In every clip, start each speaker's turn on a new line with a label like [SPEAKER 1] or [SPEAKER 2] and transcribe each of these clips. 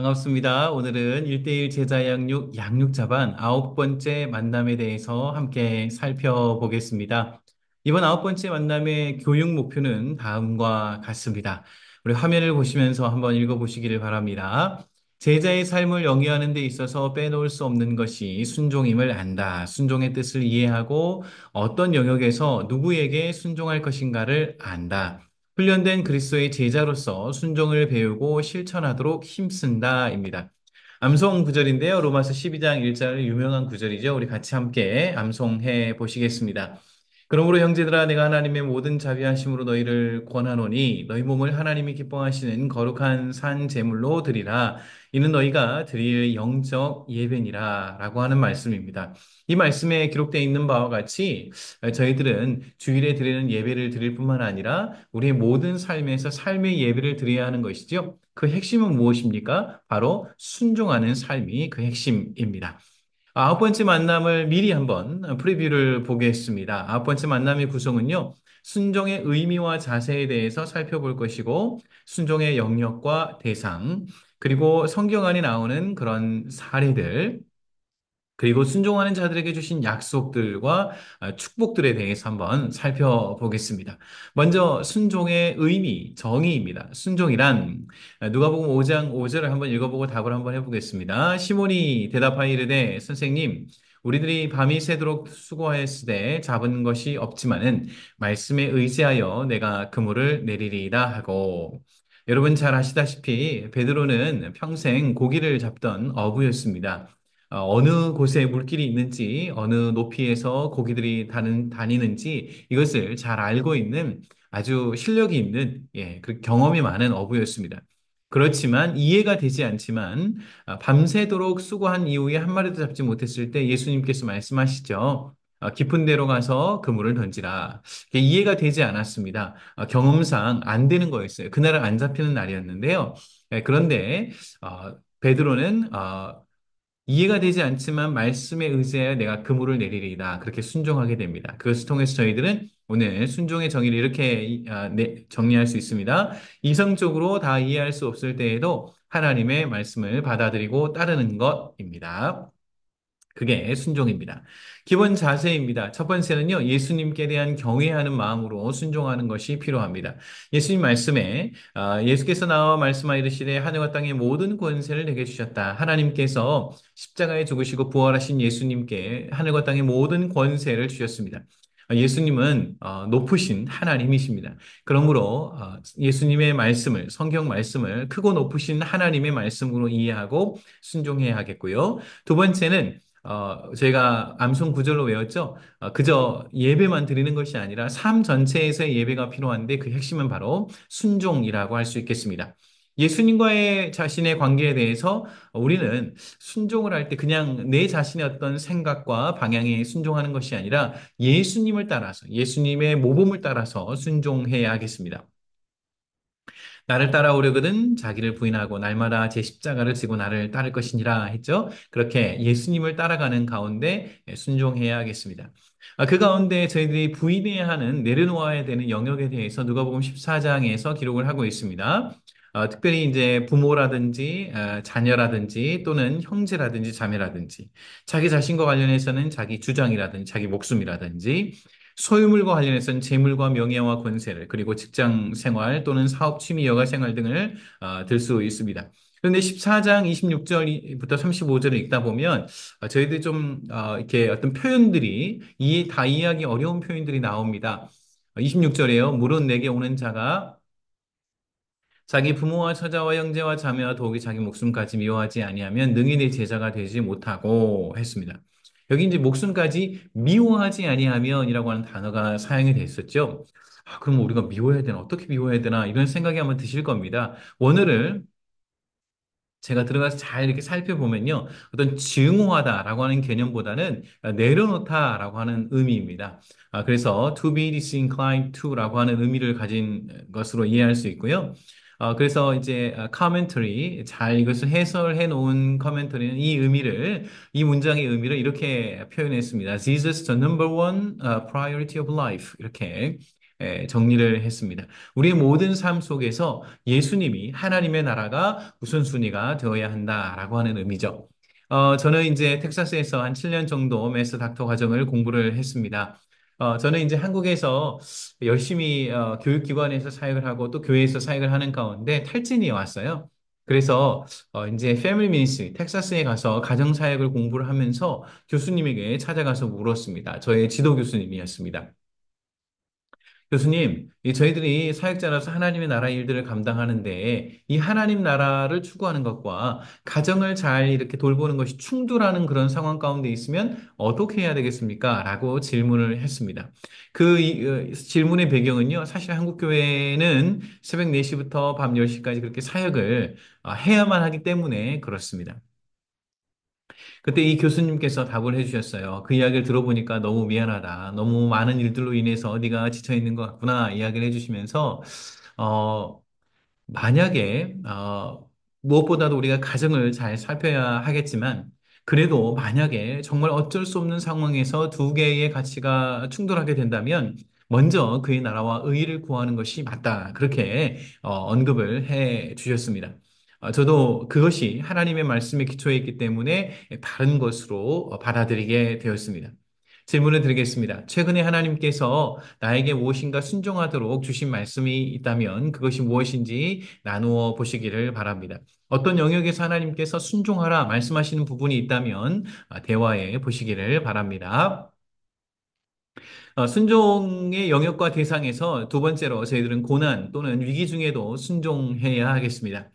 [SPEAKER 1] 반갑습니다. 오늘은 1대1 제자 양육 양육자반 아홉 번째 만남에 대해서 함께 살펴보겠습니다. 이번 아홉 번째 만남의 교육 목표는 다음과 같습니다. 우리 화면을 보시면서 한번 읽어보시기를 바랍니다. 제자의 삶을 영위하는 데 있어서 빼놓을 수 없는 것이 순종임을 안다. 순종의 뜻을 이해하고 어떤 영역에서 누구에게 순종할 것인가를 안다. 훈련된 그리스도의 제자로서 순종을 배우고 실천하도록 힘쓴다입니다. 암송 구절인데요. 로마서 12장 1절 유명한 구절이죠. 우리 같이 함께 암송해 보시겠습니다. 그러므로 형제들아 내가 하나님의 모든 자비하심으로 너희를 권하노니 너희 몸을 하나님이 기뻐하시는 거룩한 산 제물로 드리라 이는 너희가 드릴 영적 예배니라라고 하는 말씀입니다. 이 말씀에 기록되어 있는 바와 같이 저희들은 주일에 드리는 예배를 드릴 뿐만 아니라 우리의 모든 삶에서 삶의 예배를 드려야 하는 것이지요. 그 핵심은 무엇입니까? 바로 순종하는 삶이 그 핵심입니다. 아홉 번째 만남을 미리 한번 프리뷰를 보겠습니다. 아홉 번째 만남의 구성은요. 순종의 의미와 자세에 대해서 살펴볼 것이고 순종의 영역과 대상 그리고 성경 안에 나오는 그런 사례들 그리고 순종하는 자들에게 주신 약속들과 아, 축복들에 대해서 한번 살펴보겠습니다. 먼저 순종의 의미, 정의입니다. 순종이란 아, 누가복음 5장 5절을 한번 읽어보고 답을 한번 해보겠습니다. 시몬이 대답하여 이르되 선생님 우리들이 밤이 새도록 수고하였으되 잡은 것이 없지만은 말씀에 의지하여 내가 그물을 내리리이다 하고 여러분 잘 아시다시피 베드로는 평생 고기를 잡던 어부였습니다. 어, 어느 곳에 물길이 있는지, 어느 높이에서 고기들이 다는, 다니는지 이것을 잘 알고 있는 아주 실력이 있는 예, 그 경험이 많은 어부였습니다. 그렇지만 이해가 되지 않지만 어, 밤새도록 수고한 이후에 한 마리도 잡지 못했을 때 예수님께서 말씀하시죠. 어, 깊은 데로 가서 그물을 던지라. 이해가 되지 않았습니다. 경험상 안 되는 거였어요. 그날은 안 잡히는 날이었는데요. 예, 그런데 베드로는 이해가 되지 않지만 말씀에 의지하여 내가 그물을 내리리이다. 그렇게 순종하게 됩니다. 그것을 통해서 저희들은 오늘 순종의 정의를 이렇게 아, 정리할 수 있습니다. 이성적으로 다 이해할 수 없을 때에도 하나님의 말씀을 받아들이고 따르는 것입니다. 그게 순종입니다. 기본 자세입니다. 첫 번째는요, 예수님께 대한 경외하는 마음으로 순종하는 것이 필요합니다. 예수님 말씀에, 아, 예수께서 나와 말씀하이르시되 하늘과 땅의 모든 권세를 내게 주셨다. 하나님께서 십자가에 죽으시고 부활하신 예수님께 하늘과 땅의 모든 권세를 주셨습니다. 아, 예수님은 어, 높으신 하나님이십니다. 그러므로 아, 예수님의 말씀을 성경 말씀을 크고 높으신 하나님의 말씀으로 이해하고 순종해야 하겠고요. 두 번째는 어, 저희가 암송 구절로 외웠죠. 어, 그저 예배만 드리는 것이 아니라 삶 전체에서의 예배가 필요한데 그 핵심은 바로 순종이라고 할 수 있겠습니다. 예수님과의 자신의 관계에 대해서 우리는 순종을 할 때 그냥 내 자신의 어떤 생각과 방향에 순종하는 것이 아니라 예수님을 따라서 예수님의 모범을 따라서 순종해야 하겠습니다. 나를 따라오려거든 자기를 부인하고 날마다 제 십자가를 지고 나를 따를 것이니라 했죠. 그렇게 예수님을 따라가는 가운데 예, 순종해야 하겠습니다. 아, 그 가운데 저희들이 부인해야 하는 내려놓아야 되는 영역에 대해서 누가복음 14장에서 기록을 하고 있습니다. 어, 특별히 이제 부모라든지 어, 자녀라든지 또는 형제라든지 자매라든지 자기 자신과 관련해서는 자기 주장이라든지 자기 목숨이라든지 소유물과 관련해서는 재물과 명예와 권세를 그리고 직장 생활 또는 사업 취미 여가 생활 등을 어, 들 수 있습니다. 그런데 14장 26절부터 35절을 읽다 보면 어, 저희들이 좀 어, 이렇게 어떤 표현들이 이다 이해하기 어려운 표현들이 나옵니다. 26절에요. 어, 물은 내게 오는 자가 자기 부모와 처자와 형제와 자매와 더욱이 자기 목숨까지 미워하지 아니하면 능히 내 제자가 되지 못하고 했습니다. 여기 이제 목숨까지 미워하지 아니하면이라고 하는 단어가 사용이 됐었죠 아, 그럼 우리가 미워해야 되나? 어떻게 미워해야 되나? 이런 생각이 한번 드실 겁니다. 원어를 제가 들어가서 잘 이렇게 살펴보면요. 어떤 증오하다라고 하는 개념보다는 내려놓다라고 하는 의미입니다. 아, 그래서 to be disinclined to라고 하는 의미를 가진 것으로 이해할 수 있고요. 어, 그래서 이제 커멘터리 어, 잘 이것을 해설해 놓은 커멘터리는 이 의미를 이 문장의 의미를 이렇게 표현했습니다. Jesus the number one 어, priority of life 이렇게 예, 정리를 했습니다. 우리의 모든 삶 속에서 예수님이 하나님의 나라가 우선순위가 되어야 한다라고 하는 의미죠. 어, 저는 이제 텍사스에서 한 7년 정도 메스 닥터 과정을 공부를 했습니다. 어, 저는 이제 한국에서 열심히 어, 교육기관에서 사역을 하고 또 교회에서 사역을 하는 가운데 탈진이 왔어요. 그래서 어, 이제 패밀리 미니스트리 텍사스에 가서 가정 사역을 공부를 하면서 교수님에게 찾아가서 물었습니다. 저의 지도 교수님이었습니다. 교수님, 저희들이 사역자로서 하나님의 나라 일들을 감당하는데 이 하나님 나라를 추구하는 것과 가정을 잘 이렇게 돌보는 것이 충돌하는 그런 상황 가운데 있으면 어떻게 해야 되겠습니까? 라고 질문을 했습니다. 그 어, 질문의 배경은요, 사실 한국교회는 새벽 4시부터 밤 10시까지 그렇게 사역을 아, 해야만 하기 때문에 그렇습니다. 그때 이 교수님께서 답을 해주셨어요. 그 이야기를 들어보니까 너무 미안하다. 너무 많은 일들로 인해서 네가 지쳐 있는 것 같구나. 이야기를 해주시면서, 어, 만약에, 어, 무엇보다도 우리가 가정을 잘 살펴야 하겠지만, 그래도 만약에 정말 어쩔 수 없는 상황에서 두 개의 가치가 충돌하게 된다면, 먼저 그의 나라와 의의를 구하는 것이 맞다. 그렇게, 어, 언급을 해 주셨습니다. 어, 저도 그것이 하나님의 말씀에 기초해 있기 때문에 바른 것으로 어, 받아들이게 되었습니다. 질문을 드리겠습니다. 최근에 하나님께서 나에게 무엇인가 순종하도록 주신 말씀이 있다면 그것이 무엇인지 나누어 보시기를 바랍니다. 어떤 영역에서 하나님께서 순종하라 말씀하시는 부분이 있다면 아, 대화해 보시기를 바랍니다. 어, 순종의 영역과 대상에서 두 번째로 저희들은 고난 또는 위기 중에도 순종해야 하겠습니다.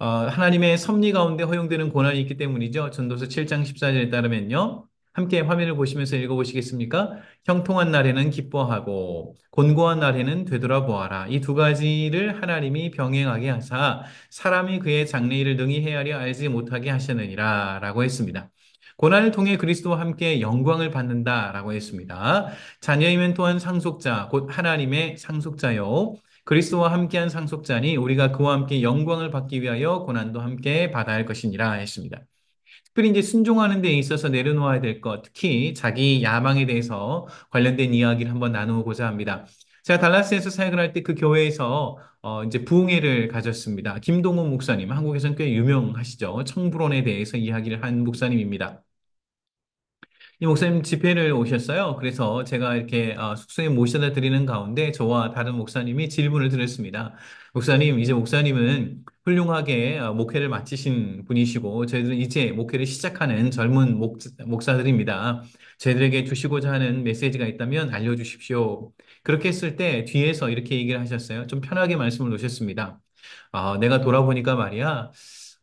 [SPEAKER 1] 어, 하나님의 섭리 가운데 허용되는 고난이 있기 때문이죠. 전도서 7장 14절에 따르면요. 함께 화면을 보시면서 읽어보시겠습니까? 형통한 날에는 기뻐하고 곤고한 날에는 되돌아보아라. 이 두 가지를 하나님이 병행하게 하사 사람이 그의 장래일을 능히 헤아려 알지 못하게 하시느니라 라고 했습니다. 고난을 통해 그리스도와 함께 영광을 받는다라고 했습니다. 자녀이면 또한 상속자, 곧 하나님의 상속자요. 그리스도와 함께한 상속자니 우리가 그와 함께 영광을 받기 위하여 고난도 함께 받아야 할 것이니라 했습니다. 특별히 이제 순종하는 데 있어서 내려놓아야 될 것, 특히 자기 야망에 대해서 관련된 이야기를 한번 나누고자 합니다. 제가 달라스에서 사역을 할 때 그 교회에서 어 이제 부흥회를 가졌습니다. 김동호 목사님, 한국에서는 꽤 유명하시죠. 청부론에 대해서 이야기를 한 목사님입니다. 이 목사님 집회를 오셨어요. 그래서 제가 이렇게 아, 숙소에 모셔다 드리는 가운데 저와 다른 목사님이 질문을 드렸습니다. 목사님, 이제 목사님은 훌륭하게 아, 목회를 마치신 분이시고 저희들은 이제 목회를 시작하는 젊은 목, 목사들입니다. 저희들에게 주시고자 하는 메시지가 있다면 알려주십시오. 그렇게 했을 때 뒤에서 이렇게 얘기를 하셨어요. 좀 편하게 말씀을 놓으셨습니다. 아, 내가 돌아보니까 말이야.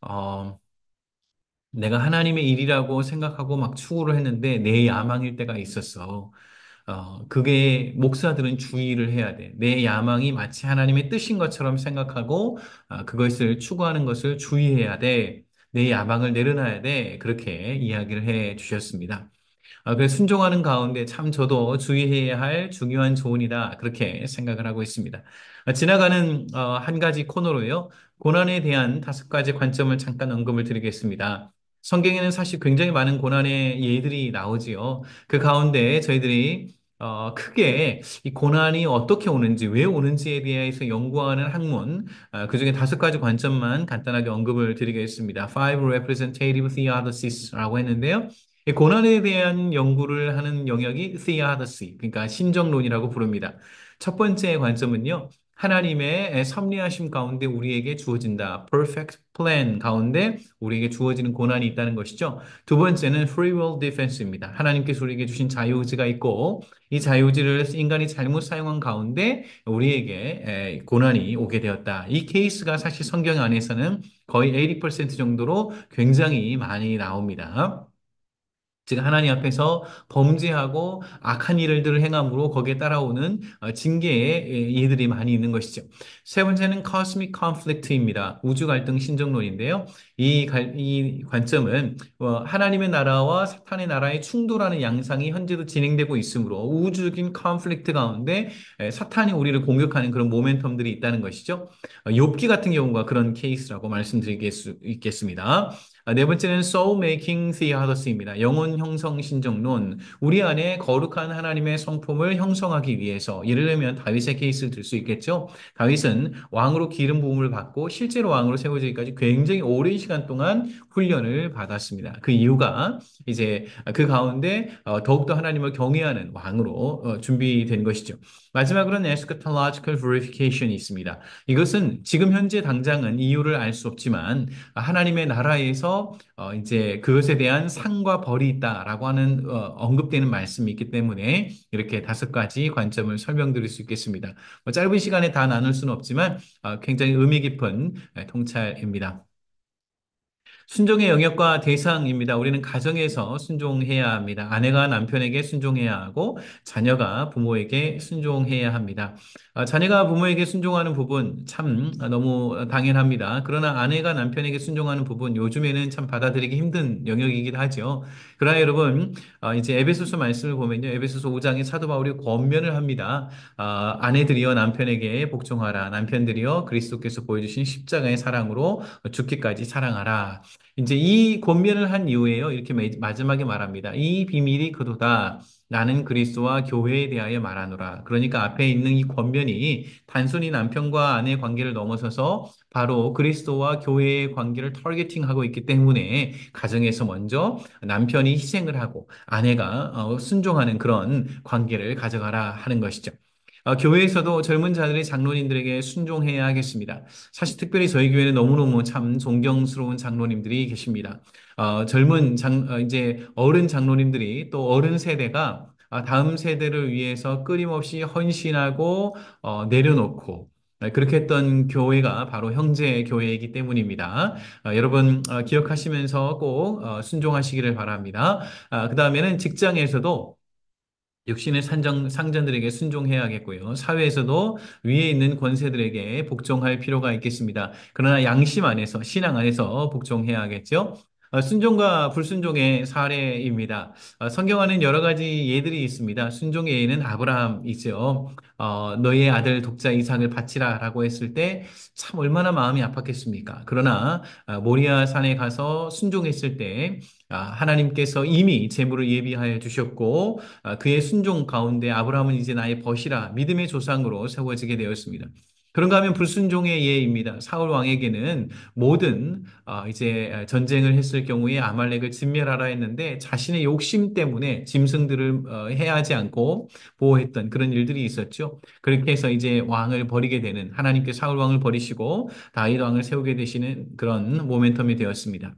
[SPEAKER 1] 어, 내가 하나님의 일이라고 생각하고 막 추구를 했는데 내 야망일 때가 있었어. 어, 그게 목사들은 주의를 해야 돼. 내 야망이 마치 하나님의 뜻인 것처럼 생각하고 아, 그것을 추구하는 것을 주의해야 돼. 내 야망을 내려놔야 돼. 그렇게 이야기를 해 주셨습니다. 아, 그래서 순종하는 가운데 참 저도 주의해야 할 중요한 조언이다. 그렇게 생각을 하고 있습니다. 아, 지나가는 어, 한 가지 코너로요. 고난에 대한 다섯 가지 관점을 잠깐 언급을 드리겠습니다. 성경에는 사실 굉장히 많은 고난의 예들이 나오지요. 그 가운데 저희들이 어, 크게 이 고난이 어떻게 오는지, 왜 오는지에 대해서 연구하는 학문, 어, 그 중에 다섯 가지 관점만 간단하게 언급을 드리겠습니다. Five Representative Theodicies 라고 했는데요. 이 고난에 대한 연구를 하는 영역이 Theodicy, 그러니까 신정론이라고 부릅니다. 첫 번째 관점은요, 하나님의 섭리하심 가운데 우리에게 주어진다. perfect plan 가운데 우리에게 주어지는 고난이 있다는 것이죠. 두 번째는 free will defense입니다. 하나님께서 우리에게 주신 자유의지가 있고 이 자유의지를 인간이 잘못 사용한 가운데 우리에게 고난이 오게 되었다. 이 케이스가 사실 성경 안에서는 거의 80% 정도로 굉장히 많이 나옵니다. 즉 하나님 앞에서 범죄하고 악한 일들을 행함으로 거기에 따라오는 어, 징계의 예들이 많이 있는 것이죠. 세 번째는 cosmic conflict입니다. 우주 갈등 신정론인데요. 이, 갈, 이 관점은 어, 하나님의 나라와 사탄의 나라의 충돌하는 양상이 현재도 진행되고 있으므로 우주적인 컨플릭트 가운데 사탄이 우리를 공격하는 그런 모멘텀들이 있다는 것이죠. 어, 욥기 같은 경우가 그런 케이스라고 말씀드리겠습니다. 아, 네 번째는 soul making theodicy입니다. 영혼 형성 신정론. 우리 안에 거룩한 하나님의 성품을 형성하기 위해서 예를 들면 다윗의 케이스를 들 수 있겠죠. 다윗은 왕으로 기름 부음을 받고 실제로 왕으로 세워지기까지 굉장히 오랜 시간 동안 훈련을 받았습니다. 그 이유가 이제 그 가운데 어, 더욱더 하나님을 경외하는 왕으로 어, 준비된 것이죠. 마지막으로는 eschatological verification이 있습니다. 이것은 지금 현재 당장은 이유를 알 수 없지만 하나님의 나라에서 어 이제 그것에 대한 상과 벌이 있다라고 하는 어 언급되는 말씀이 있기 때문에 이렇게 다섯 가지 관점을 설명드릴 수 있겠습니다. 뭐 짧은 시간에 다 나눌 수는 없지만 어 굉장히 의미 깊은 통찰입니다. 순종의 영역과 대상입니다. 우리는 가정에서 순종해야 합니다. 아내가 남편에게 순종해야 하고 자녀가 부모에게 순종해야 합니다. 아, 자녀가 부모에게 순종하는 부분 참 아, 너무 당연합니다. 그러나 아내가 남편에게 순종하는 부분 요즘에는 참 받아들이기 힘든 영역이기도 하죠. 그러나 여러분 아, 이제 에베소서 말씀을 보면요. 에베소서 5장에 사도 바울이 권면을 합니다. 아내들이여 남편에게 복종하라. 남편들이여 그리스도께서 보여주신 십자가의 사랑으로 죽기까지 사랑하라. 이제 이 권면을 한 이후에요. 이렇게 마지막에 말합니다. 이 비밀이 그도다. 나는 그리스도와 교회에 대하여 말하노라. 그러니까 앞에 있는 이 권면이 단순히 남편과 아내 관계를 넘어서서 바로 그리스도와 교회의 관계를 털겟팅하고 있기 때문에 가정에서 먼저 남편이 희생을 하고 아내가 어, 순종하는 그런 관계를 가져가라 하는 것이죠. 어, 교회에서도 젊은 자들이 장로님들에게 순종해야 하겠습니다. 사실 특별히 저희 교회는 너무너무 참 존경스러운 장로님들이 계십니다. 어, 젊은 장, 어, 이제 어른 장로님들이 또 어른 세대가 아, 다음 세대를 위해서 끊임없이 헌신하고 어, 내려놓고 네, 그렇게 했던 교회가 바로 형제 교회이기 때문입니다. 어, 여러분 어, 기억하시면서 꼭 순종하시기를 바랍니다. 아, 그 다음에는 직장에서도 육신의 산정, 상자들에게 순종해야겠고요. 사회에서도 위에 있는 권세들에게 복종할 필요가 있겠습니다. 그러나 양심 안에서, 신앙 안에서 복종해야겠죠. 어, 순종과 불순종의 사례입니다. 어, 성경안에는 여러 가지 예들이 있습니다. 순종의 예는 아브라함이죠. 어, 너의 아들 독자 이상을 바치라 라고 했을 때 참 얼마나 마음이 아팠겠습니까? 그러나 어, 모리아 산에 가서 순종했을 때 아, 하나님께서 이미 재물을 예비하여 주셨고 아, 그의 순종 가운데 아브라함은 이제 나의 벗이라 믿음의 조상으로 세워지게 되었습니다. 그런가 하면 불순종의 예입니다. 사울 왕에게는 모든 아, 이제 전쟁을 했을 경우에 아말렉을 진멸하라 했는데 자신의 욕심 때문에 짐승들을 어, 해하지 않고 보호했던 그런 일들이 있었죠. 그렇게 해서 이제 왕을 버리게 되는 하나님께 사울 왕을 버리시고 다윗 왕을 세우게 되시는 그런 모멘텀이 되었습니다.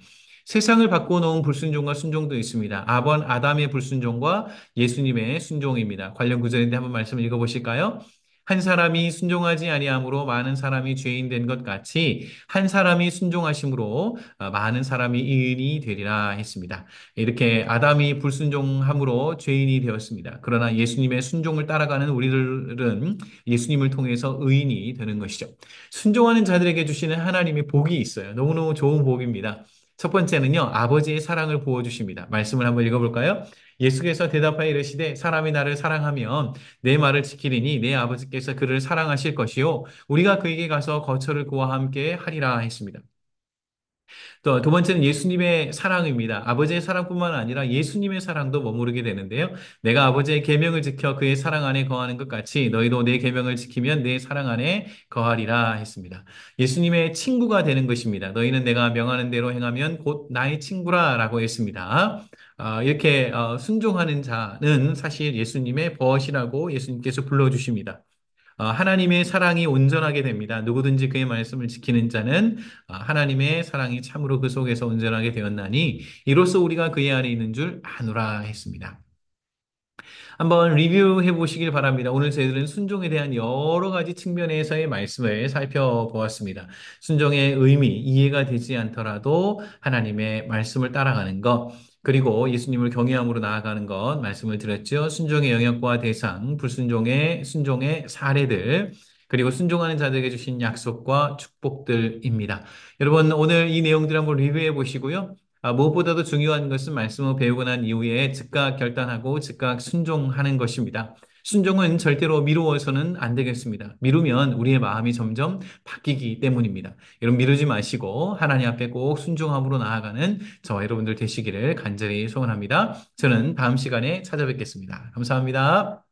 [SPEAKER 1] 세상을 바꿔놓은 불순종과 순종도 있습니다. 아번 아담의 불순종과 예수님의 순종입니다. 관련 구절인데 한번 말씀을 읽어보실까요? 한 사람이 순종하지 아니함으로 많은 사람이 죄인 된 것 같이 한 사람이 순종하심으로 어, 많은 사람이 의인이 되리라 했습니다. 이렇게 아담이 불순종함으로 죄인이 되었습니다. 그러나 예수님의 순종을 따라가는 우리들은 예수님을 통해서 의인이 되는 것이죠. 순종하는 자들에게 주시는 하나님의 복이 있어요. 너무너무 좋은 복입니다. 첫 번째는요, 아버지의 사랑을 보여주십니다. 말씀을 한번 읽어볼까요? 예수께서 대답하여 이르시되 사람이 나를 사랑하면 내 말을 지키리니 내 아버지께서 그를 사랑하실 것이요 우리가 그에게 가서 거처를 그와 함께 하리라 했습니다. 또두 번째는 예수님의 사랑입니다. 아버지의 사랑뿐만 아니라 예수님의 사랑도 머무르게 되는데요. 내가 아버지의 계명을 지켜 그의 사랑 안에 거하는 것 같이 너희도 내 계명을 지키면 내 사랑 안에 거하리라 했습니다. 예수님의 친구가 되는 것입니다. 너희는 내가 명하는 대로 행하면 곧 나의 친구라라고 했습니다. 어, 이렇게 어, 순종하는 자는 사실 예수님의 벗이라고 예수님께서 불러주십니다. 어, 하나님의 사랑이 온전하게 됩니다. 누구든지 그의 말씀을 지키는 자는 어, 하나님의 사랑이 참으로 그 속에서 온전하게 되었나니 이로써 우리가 그의 안에 있는 줄 아노라 했습니다. 한번 리뷰해 보시길 바랍니다. 오늘 저희들은 순종에 대한 여러 가지 측면에서의 말씀을 살펴보았습니다. 순종의 의미, 이해가 되지 않더라도 하나님의 말씀을 따라가는 것, 그리고 예수님을 경외함으로 나아가는 것 말씀을 드렸죠. 순종의 영역과 대상, 불순종의 순종의 사례들, 그리고 순종하는 자들에게 주신 약속과 축복들입니다. 여러분 오늘 이 내용들 한번 리뷰해 보시고요. 아, 무엇보다도 중요한 것은 말씀을 배우고 난 이후에 즉각 결단하고 즉각 순종하는 것입니다. 순종은 절대로 미루어서는 안 되겠습니다. 미루면 우리의 마음이 점점 바뀌기 때문입니다. 여러분 미루지 마시고 하나님 앞에 꼭 순종함으로 나아가는 저 여러분들 되시기를 간절히 소원합니다. 저는 다음 시간에 찾아뵙겠습니다. 감사합니다.